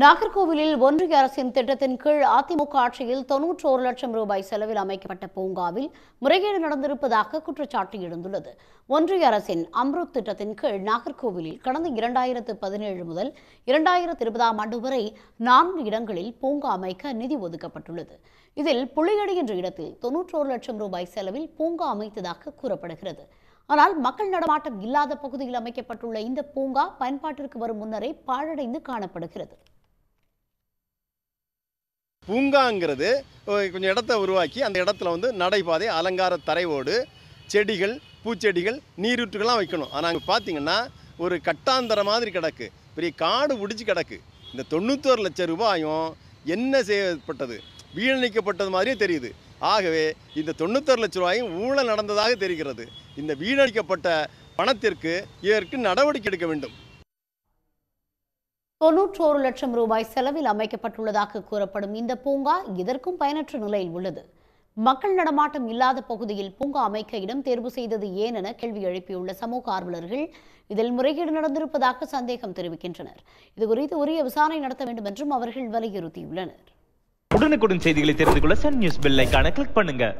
நாகர்கோவிலில் ஒன்றிய அரசின் திட்டத்தின் கீழ் அதிமுக ஆட்சியில் தொன்னூற்றோரு லட்சம் ரூபாய் செலவில் அமைக்கப்பட்ட பூங்காவில் முறைகேடு நடந்திருப்பதாக குற்றச்சாட்டு எழுந்துள்ளது ஒன்றிய அரசின் அம்ருத் திட்டத்தின் கீழ் நாகர்கோவிலில் கடந்த இரண்டாயிரத்து பதினேழு முதல் இரண்டாயிரத்து இருபதாம் ஆண்டு வரை நான்கு இடங்களில் பூங்கா அமைக்க நிதி ஒதுக்கப்பட்டுள்ளது இதில் புளியடி என்ற இடத்தில் தொன்னூற்றோரு லட்சம் ரூபாய் செலவில் பூங்கா அமைத்ததாக கூறப்படுகிறது ஆனால் மக்கள் நடமாட்டம் இல்லாத பகுதியில் அமைக்கப்பட்டுள்ள இந்த பூங்கா பயன்பாட்டிற்கு வரும் முன்னரே பாழடைந்து காணப்படுகிறது பூங்காங்கிறது கொஞ்சம் இடத்த உருவாக்கி அந்த இடத்துல வந்து நடைபாதை அலங்கார தரைவோடு செடிகள் பூச்செடிகள் நீரூற்றுகள்லாம் வைக்கணும் ஆனால் அங்கே பார்த்தீங்கன்னா ஒரு கட்டாந்தர மாதிரி கிடக்கு பெரிய காடு பிடிச்சி கிடக்கு இந்த தொண்ணூத்தோரு லட்சம் ரூபாயும் என்ன செய்யப்பட்டது வீணடிக்கப்பட்டது மாதிரியே தெரியுது ஆகவே இந்த தொண்ணூத்தோரு லட்ச ரூபாயும் ஊழல் நடந்ததாக தெரிகிறது இந்த வீணடிக்கப்பட்ட பணத்திற்கு இதற்கு நடவடிக்கை எடுக்க வேண்டும் தொன்னூற்றோரு லட்சம் ரூபாய் செலவில் அமைக்கப்பட்டுள்ளதாக கூறப்படும் இந்த பூங்கா இதற்கும் பயனற்ற நிலையில் உள்ளது மக்கள் நடமாட்டம் இல்லாத பகுதியில் பூங்கா அமைக்க இடம் தேர்வு செய்தது ஏன் என கேள்வி எழுப்பியுள்ள சமூக ஆர்வலர்கள் இதில் முறைகேடு நடந்திருப்பதாக சந்தேகம் தெரிவிக்கின்றனர் இதுகுறித்து உரிய விசாரணை நடத்த வேண்டும் என்றும் அவர்கள் வலியுறுத்தியுள்ளனர் உடனுக்குடன் செய்திகளை தெரிந்து கொள்ள சன் நியூஸ் கிளிக் பண்ணுங்க